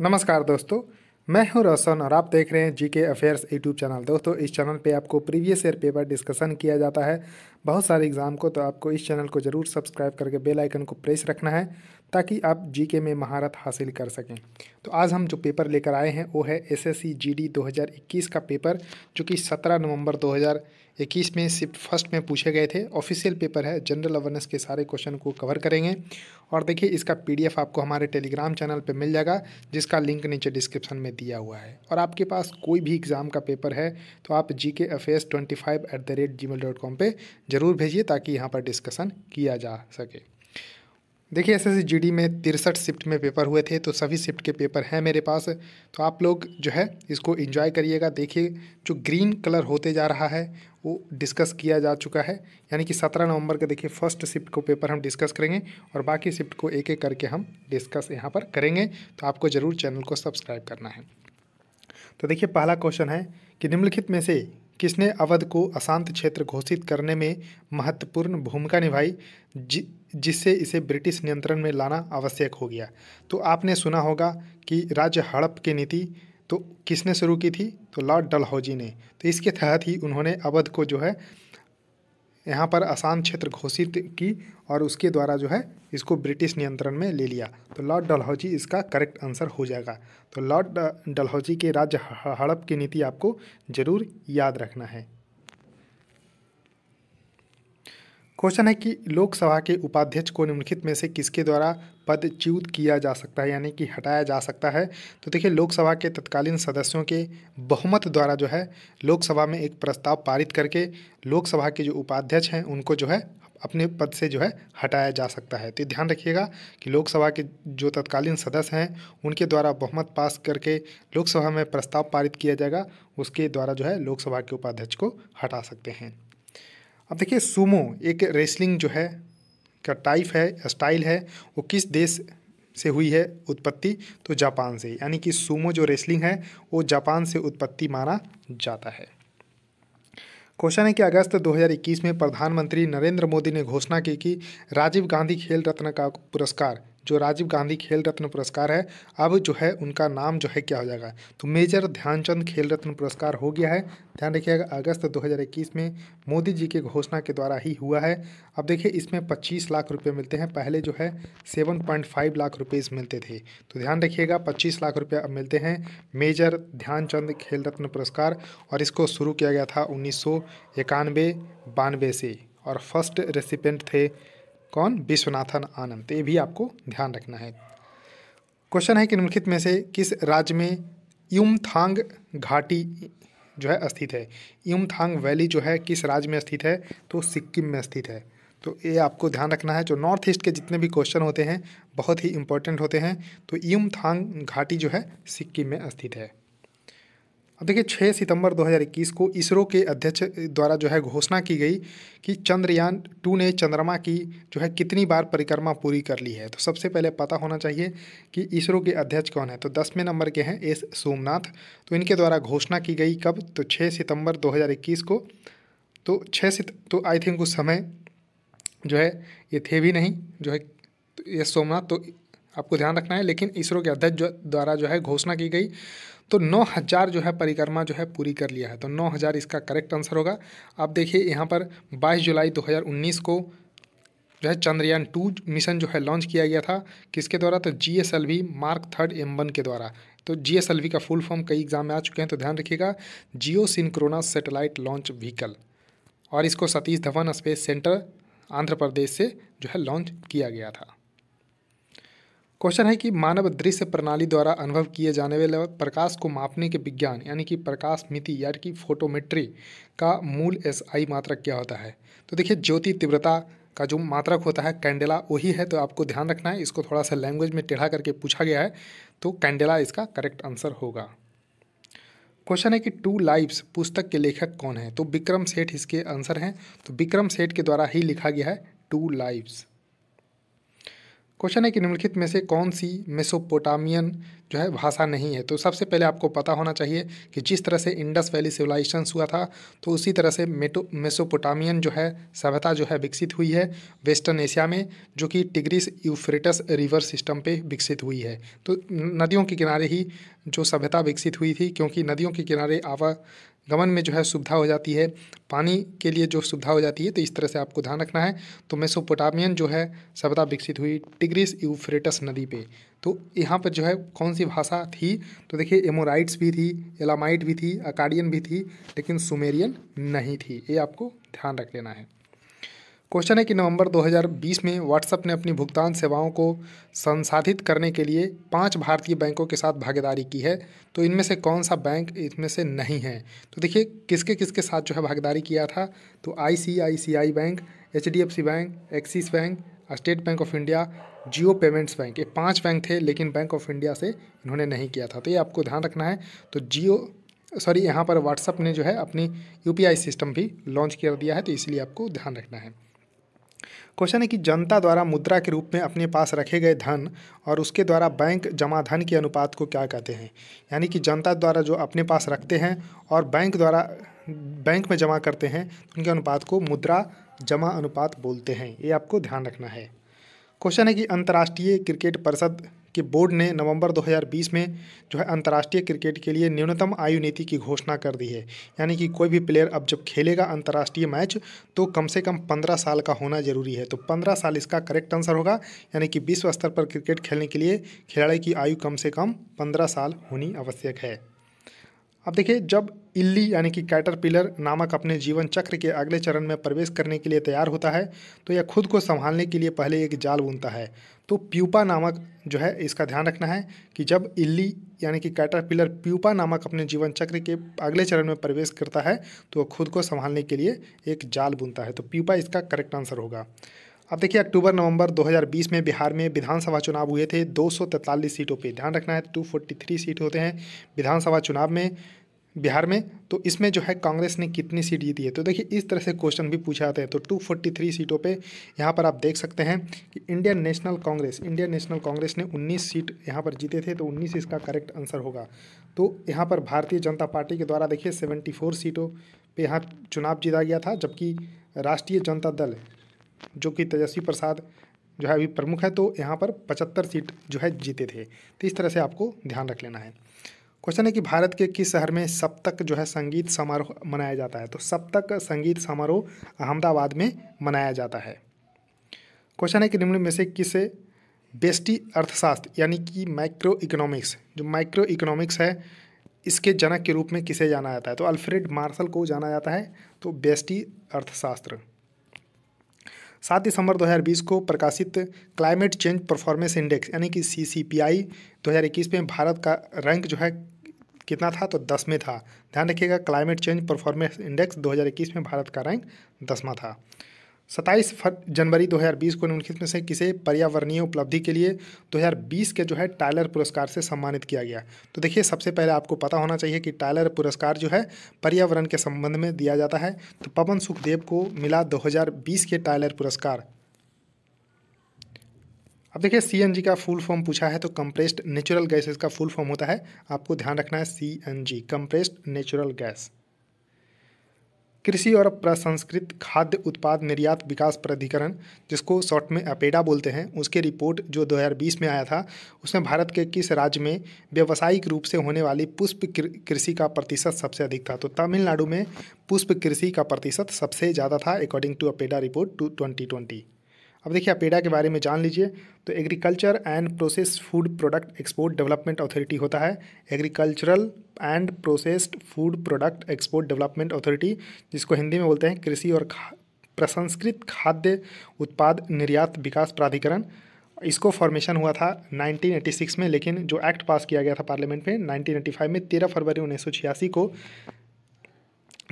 नमस्कार दोस्तों मैं हूं रोशन और आप देख रहे हैं जीके अफेयर्स यूट्यूब चैनल दोस्तों इस चैनल पे आपको प्रीवियस ईयर पेपर डिस्कशन किया जाता है बहुत सारे एग्ज़ाम को तो आपको इस चैनल को ज़रूर सब्सक्राइब करके बेल आइकन को प्रेस रखना है ताकि आप जीके में महारत हासिल कर सकें तो आज हम जो पेपर लेकर आए हैं वो है एसएससी जीडी 2021 का पेपर जो कि 17 नवंबर 2021 में सिर्फ फर्स्ट में पूछे गए थे ऑफिशियल पेपर है जनरल अवेयरनेस के सारे क्वेश्चन को कवर करेंगे और देखिए इसका पीडीएफ आपको हमारे टेलीग्राम चैनल पर मिल जाएगा जिसका लिंक नीचे डिस्क्रिप्शन में दिया हुआ है और आपके पास कोई भी एग्ज़ाम का पेपर है तो आप G K affairs twenty five at the rate gmail dot com पर ज़रूर भेजिए ताकि यहाँ पर डिस्कसन किया जा सके देखिए एस एस जी में तिरसठ शिफ्ट में पेपर हुए थे तो सभी शिफ्ट के पेपर हैं मेरे पास तो आप लोग जो है इसको इन्जॉय करिएगा देखिए जो ग्रीन कलर होते जा रहा है वो डिस्कस किया जा चुका है यानी कि सत्रह नवंबर का देखिए फर्स्ट शिफ्ट को पेपर हम डिस्कस करेंगे और बाकी शिफ्ट को एक एक करके हम डिस्कस यहाँ पर करेंगे तो आपको ज़रूर चैनल को सब्सक्राइब करना है तो देखिए पहला क्वेश्चन है कि निम्नलिखित में से किसने अवध को अशांत क्षेत्र घोषित करने में महत्वपूर्ण भूमिका निभाई जि जिससे इसे ब्रिटिश नियंत्रण में लाना आवश्यक हो गया तो आपने सुना होगा कि राज्य हड़प की नीति तो किसने शुरू की थी तो लॉर्ड डलहौजी ने तो इसके तहत ही उन्होंने अवध को जो है यहाँ पर आसान क्षेत्र घोषित की और उसके द्वारा जो है इसको ब्रिटिश नियंत्रण में ले लिया तो लॉर्ड डलहौजी इसका करेक्ट आंसर हो जाएगा तो लॉर्ड डलहौजी के राज्य हड़प की नीति आपको ज़रूर याद रखना है क्वेश्चन है कि लोकसभा के उपाध्यक्ष को निम्नलिखित में से किसके द्वारा पदच्युत किया जा सकता है यानी कि हटाया जा सकता है तो देखिए लोकसभा के तत्कालीन सदस्यों के बहुमत द्वारा जो है लोकसभा में एक प्रस्ताव पारित करके लोकसभा के जो उपाध्यक्ष हैं उनको जो है अपने पद से जो है हटाया जा सकता है तो ध्यान रखिएगा कि लोकसभा के जो तत्कालीन सदस्य हैं उनके द्वारा बहुमत पास करके लोकसभा में प्रस्ताव पारित किया जाएगा उसके द्वारा जो है लोकसभा के उपाध्यक्ष को हटा सकते हैं अब देखिए सुमो एक रेसलिंग जो है का टाइप है स्टाइल है वो किस देश से हुई है उत्पत्ति तो जापान से यानी कि सुमो जो रेसलिंग है वो जापान से उत्पत्ति माना जाता है क्वेश्चन है कि अगस्त 2021 में प्रधानमंत्री नरेंद्र मोदी ने घोषणा की कि राजीव गांधी खेल रत्न का पुरस्कार जो राजीव गांधी खेल रत्न पुरस्कार है अब जो है उनका नाम जो है क्या हो जाएगा तो मेजर ध्यानचंद खेल रत्न पुरस्कार हो गया है ध्यान रखिएगा अगस्त 2021 में मोदी जी के घोषणा के द्वारा ही हुआ है अब देखिए इसमें 25 लाख रुपए मिलते हैं पहले जो है 7.5 लाख रुपए मिलते थे तो ध्यान रखिएगा 25 लाख रुपए अब मिलते हैं मेजर ध्यानचंद खेल रत्न पुरस्कार और इसको शुरू किया गया था उन्नीस सौ इक्यानवे बानवे से और फर्स्ट रेसिपेंट थे कौन विश्वनाथन आनंद तो ये भी आपको ध्यान रखना है क्वेश्चन है कि निम्नलिखित में से किस राज्य में युमथांग घाटी जो है स्थित है युमथांग वैली जो है किस राज्य में स्थित है तो सिक्किम में स्थित है तो ये आपको ध्यान रखना है जो नॉर्थ ईस्ट के जितने भी क्वेश्चन होते हैं बहुत ही इंपॉर्टेंट होते हैं तो युमथांग घाटी जो है सिक्किम में स्थित है अब देखिए 6 सितंबर 2021 को इसरो के अध्यक्ष द्वारा जो है घोषणा की गई कि चंद्रयान टू ने चंद्रमा की जो है कितनी बार परिक्रमा पूरी कर ली है तो सबसे पहले पता होना चाहिए कि इसरो के अध्यक्ष कौन है तो दसवें नंबर के हैं एस सोमनाथ तो इनके द्वारा घोषणा की गई कब तो 6 सितंबर 2021 को तो छः सित तो आई थिंक उस समय जो है ये थे भी नहीं जो है तो एस सोमनाथ तो आपको ध्यान रखना है लेकिन इसरो के अध्यक्ष द्वारा जो है घोषणा की गई तो 9000 जो है परिक्रमा जो है पूरी कर लिया है तो 9000 इसका करेक्ट आंसर होगा आप देखिए यहाँ पर 22 जुलाई 2019 को जो है चंद्रयान टू मिशन जो है लॉन्च किया गया था किसके द्वारा तो G S L V mark third M one के द्वारा तो जी एस एल वी का फुल फॉर्म कई एग्जाम में आ चुके हैं तो ध्यान रखिएगा geosynchronous satellite launch vehicle और इसको सतीश धवन स्पेस सेंटर आंध्र प्रदेश से जो है लॉन्च किया गया था क्वेश्चन है कि मानव दृश्य प्रणाली द्वारा अनुभव किए जाने वाले प्रकाश को मापने के विज्ञान यानी कि प्रकाश मिति यानी कि फोटोमेट्री का मूल एस आई मात्रक क्या होता है तो देखिए ज्योति तीव्रता का जो मात्रक होता है कैंडेला वही है तो आपको ध्यान रखना है इसको थोड़ा सा लैंग्वेज में टेढ़ा करके पूछा गया है तो कैंडेला इसका करेक्ट आंसर होगा क्वेश्चन है कि टू लाइव्स पुस्तक के लेखक कौन है तो विक्रम सेठ इसके आंसर हैं तो विक्रम सेठ के द्वारा ही लिखा गया है टू लाइव्स क्वेश्चन है कि निम्नलिखित में से कौन सी मेसोपोटामियन जो है भाषा नहीं है तो सबसे पहले आपको पता होना चाहिए कि जिस तरह से इंडस वैली सिविलाइजेशन हुआ था तो उसी तरह से मेटो मेसोपोटामियन जो है सभ्यता जो है विकसित हुई है वेस्टर्न एशिया में जो कि टिग्रिस यूफ्रेटस रिवर सिस्टम पे विकसित हुई है तो नदियों के किनारे ही जो सभ्यता विकसित हुई थी क्योंकि नदियों के किनारे आवा गमन में जो है सुविधा हो जाती है पानी के लिए जो सुविधा हो जाती है तो इस तरह से आपको ध्यान रखना है तो मेसोपोटामियन जो है सभ्यता विकसित हुई टिग्रिस यूफ्रेटस नदी पे तो यहाँ पर जो है कौन सी भाषा थी तो देखिए एमोराइट्स भी थी एलामाइट भी थी अकाडियन भी थी लेकिन सुमेरियन नहीं थी ये आपको ध्यान रख लेना है क्वेश्चन है कि नवंबर 2020 में व्हाट्सएप ने अपनी भुगतान सेवाओं को संसाधित करने के लिए पांच भारतीय बैंकों के साथ भागीदारी की है तो इनमें से कौन सा बैंक इसमें से नहीं है तो देखिए किसके किसके साथ जो है भागीदारी किया था तो ICICI bank HDFC bank Axis bank State Bank of India Jio Payments Bank ये पाँच बैंक थे लेकिन बैंक ऑफ इंडिया से इन्होंने नहीं किया था तो ये आपको ध्यान रखना है तो जियो सॉरी यहाँ पर व्हाट्सअप ने जो है अपनी यू सिस्टम भी लॉन्च कर दिया है तो इसलिए आपको ध्यान रखना है क्वेश्चन है कि जनता द्वारा मुद्रा के रूप में अपने पास रखे गए धन और उसके द्वारा बैंक जमा धन के अनुपात को क्या कहते हैं यानी कि जनता द्वारा जो अपने पास रखते हैं और बैंक द्वारा बैंक में जमा करते हैं उनके अनुपात को मुद्रा जमा अनुपात बोलते हैं ये आपको ध्यान रखना है क्वेश्चन है कि अंतर्राष्ट्रीय क्रिकेट परिषद कि बोर्ड ने नवंबर 2020 में जो है अंतर्राष्ट्रीय क्रिकेट के लिए न्यूनतम आयु नीति की घोषणा कर दी है यानी कि कोई भी प्लेयर अब जब खेलेगा अंतर्राष्ट्रीय मैच तो कम से कम 15 साल का होना जरूरी है तो 15 साल इसका करेक्ट आंसर होगा यानी कि विश्व स्तर पर क्रिकेट खेलने के लिए खिलाड़ी की आयु कम से कम पंद्रह साल होनी आवश्यक है अब देखिए जब इल्ली यानी कि कैटरपिलर नामक अपने जीवन चक्र के अगले चरण में प्रवेश करने के लिए तैयार होता है तो यह खुद को संभालने के लिए पहले एक जाल बुनता है तो प्यूपा नामक जो है इसका ध्यान रखना है कि जब इल्ली यानी कि कैटरपिलर प्यूपा नामक अपने जीवन चक्र के अगले चरण में प्रवेश करता है तो वह खुद को संभालने के लिए एक जाल बुनता है तो प्यूपा इसका करेक्ट आंसर होगा अब देखिए अक्टूबर नवंबर 2020 में बिहार में विधानसभा चुनाव हुए थे दो सीटों पे ध्यान रखना है 243 सीट होते हैं विधानसभा चुनाव में बिहार में तो इसमें जो है कांग्रेस ने कितनी सीट जीती है तो देखिए इस तरह से क्वेश्चन भी पूछा जाते हैं तो 243 सीटों पे यहाँ पर आप देख सकते हैं कि Indian National Congress Indian National Congress ने 19 सीट यहाँ पर जीते थे तो 19 इसका करेक्ट आंसर होगा तो यहाँ पर भारतीय जनता पार्टी के द्वारा देखिए सेवेंटी सीटों पर यहाँ चुनाव जीता गया था जबकि राष्ट्रीय जनता दल जो कि तेजस्वी प्रसाद जो है अभी प्रमुख है तो यहाँ पर पचहत्तर सीट जो है जीते थे तो इस तरह से आपको ध्यान रख लेना है क्वेश्चन है कि भारत के किस शहर में सप्तक जो है संगीत समारोह मनाया जाता है तो सप्तक संगीत समारोह अहमदाबाद में मनाया जाता है क्वेश्चन है कि निम्न में से किसे बेस्टी अर्थशास्त्र यानी कि माइक्रो इकोनॉमिक्स जो माइक्रो इकोनॉमिक्स है इसके जनक के रूप में किसे जाना जाता है तो अल्फ्रेड मार्शल को जाना जाता है तो बेस्टी अर्थशास्त्र सात दिसंबर 2020 को प्रकाशित क्लाइमेट चेंज परफॉर्मेंस इंडेक्स यानी कि सी सी पी आई दो में भारत का रैंक जो है कितना था तो दस में था ध्यान रखिएगा क्लाइमेट चेंज परफॉर्मेंस इंडेक्स 2021 में भारत का रैंक दसवां था सत्ताईस जनवरी 2020 को निम्नलिखित में से किसे पर्यावरणीय उपलब्धि के लिए 2020 के जो है टायलर पुरस्कार से सम्मानित किया गया तो देखिए सबसे पहले आपको पता होना चाहिए कि टायलर पुरस्कार जो है पर्यावरण के संबंध में दिया जाता है तो पवन सुखदेव को मिला 2020 के टायलर पुरस्कार अब देखिए सी का फुल फॉर्म पूछा है तो कंप्रेस्ड नेचुरल गैस इसका फुल फॉर्म होता है आपको ध्यान रखना है C N G compressed natural gas कृषि और प्रसंस्कृत खाद्य उत्पाद निर्यात विकास प्राधिकरण जिसको शॉर्ट में अपेडा बोलते हैं उसके रिपोर्ट जो 2020 में आया था उसमें भारत के किस राज्य में व्यावसायिक रूप से होने वाली पुष्प कृषि का प्रतिशत सबसे अधिक था तो तमिलनाडु में पुष्प कृषि का प्रतिशत सबसे ज़्यादा था according to APEDA report two twenty अब देखिए आप पेडा के बारे में जान लीजिए तो agriculture and processed food product export development authority होता है agricultural and processed food product export development authority जिसको हिंदी में बोलते हैं कृषि और प्रसंस्कृत खाद्य उत्पाद निर्यात विकास प्राधिकरण इसको फॉर्मेशन हुआ था 1986 में लेकिन जो एक्ट पास किया गया था पार्लियामेंट में 1985 में 13 फरवरी उन्नीस को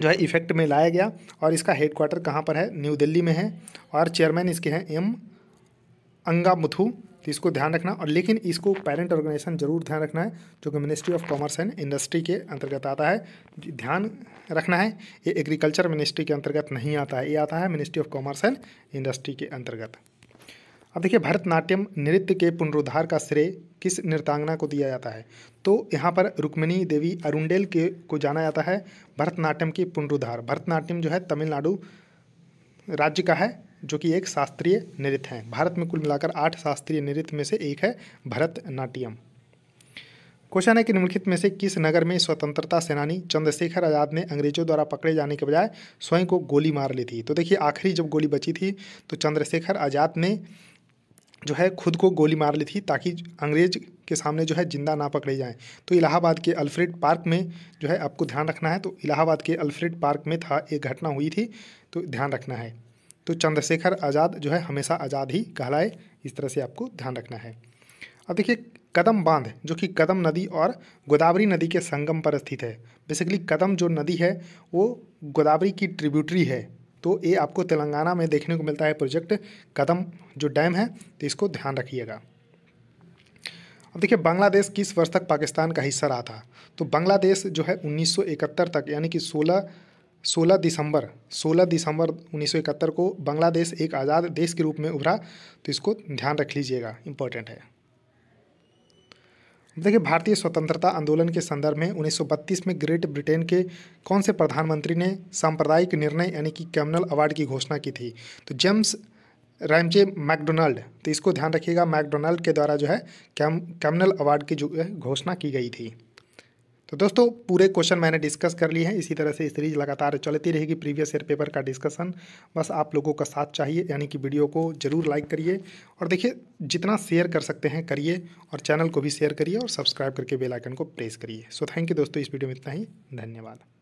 जो है इफेक्ट में लाया गया और इसका हेडक्वार्टर कहाँ पर है न्यू दिल्ली में है और चेयरमैन इसके हैं एम मुथु तो इसको ध्यान रखना और लेकिन इसको पेरेंट ऑर्गेनाइजेशन जरूर ध्यान रखना है जो कि ministry of commerce and industry के अंतर्गत आता है ध्यान रखना है ये एग्रीकल्चर मिनिस्ट्री के अंतर्गत नहीं आता है ये आता है ministry of commerce and industry के अंतर्गत अब देखिए भरतनाट्यम नृत्य के पुनरुद्धार का श्रेय किस नृतांगना को दिया जाता है तो यहाँ पर रुक्मिणी देवी अरुंडेल के को जाना जाता है भरतनाट्यम की पुनरुद्धार भरतनाट्यम जो है तमिलनाडु राज्य का है जो कि एक शास्त्रीय नृत्य है भारत में कुल मिलाकर आठ शास्त्रीय नृत्य में से एक है भरतनाट्यम क्वेश्चन है कि निम्नलिखित में से किस नगर में स्वतंत्रता सेनानी चंद्रशेखर आज़ाद ने अंग्रेजों द्वारा पकड़े जाने के बजाय स्वयं को गोली मार ली थी तो देखिए आखिरी जब गोली बची थी तो चंद्रशेखर आज़ाद ने जो है खुद को गोली मार ली थी ताकि अंग्रेज के सामने जो है जिंदा ना पकड़े जाएं तो इलाहाबाद के अल्फ्रेड पार्क में जो है आपको ध्यान रखना है तो इलाहाबाद के अल्फ्रेड पार्क में था एक घटना हुई थी तो ध्यान रखना है तो चंद्रशेखर आज़ाद जो है हमेशा आज़ाद ही कहलाए इस तरह से आपको ध्यान रखना है अब देखिए कदम बांध जो कि कदम नदी और गोदावरी नदी के संगम पर स्थित है बेसिकली कदम जो नदी है वो गोदावरी की ट्रिब्यूटरी है तो ये आपको तेलंगाना में देखने को मिलता है प्रोजेक्ट कदम जो डैम है तो इसको ध्यान रखिएगा अब देखिए बांग्लादेश किस वर्ष तक पाकिस्तान का हिस्सा रहा था तो बांग्लादेश जो है 1971 तक यानी कि 16 16 दिसंबर 16 दिसंबर 1971 को बांग्लादेश एक आज़ाद देश के रूप में उभरा तो इसको ध्यान रख लीजिएगा इंपॉर्टेंट है देखिए भारतीय स्वतंत्रता आंदोलन के संदर्भ में 1932 में ग्रेट ब्रिटेन के कौन से प्रधानमंत्री ने सांप्रदायिक निर्णय यानी कि कैमनल अवार्ड की घोषणा की थी तो जेम्स रैमजे मैकडोनाल्ड तो इसको ध्यान रखिएगा मैकडोनाल्ड के द्वारा जो है कैम कैमनल अवार्ड की जो घोषणा की गई थी तो दोस्तों पूरे क्वेश्चन मैंने डिस्कस कर लिए हैं इसी तरह से सीरीज लगातार चलती रहेगी प्रीवियस ईयर पेपर का डिस्कशन बस आप लोगों का साथ चाहिए यानी कि वीडियो को जरूर लाइक करिए और देखिए जितना शेयर कर सकते हैं करिए और चैनल को भी शेयर करिए और सब्सक्राइब करके बेलाइकन को प्रेस करिए सो थैंक यू दोस्तों इस वीडियो में इतना ही धन्यवाद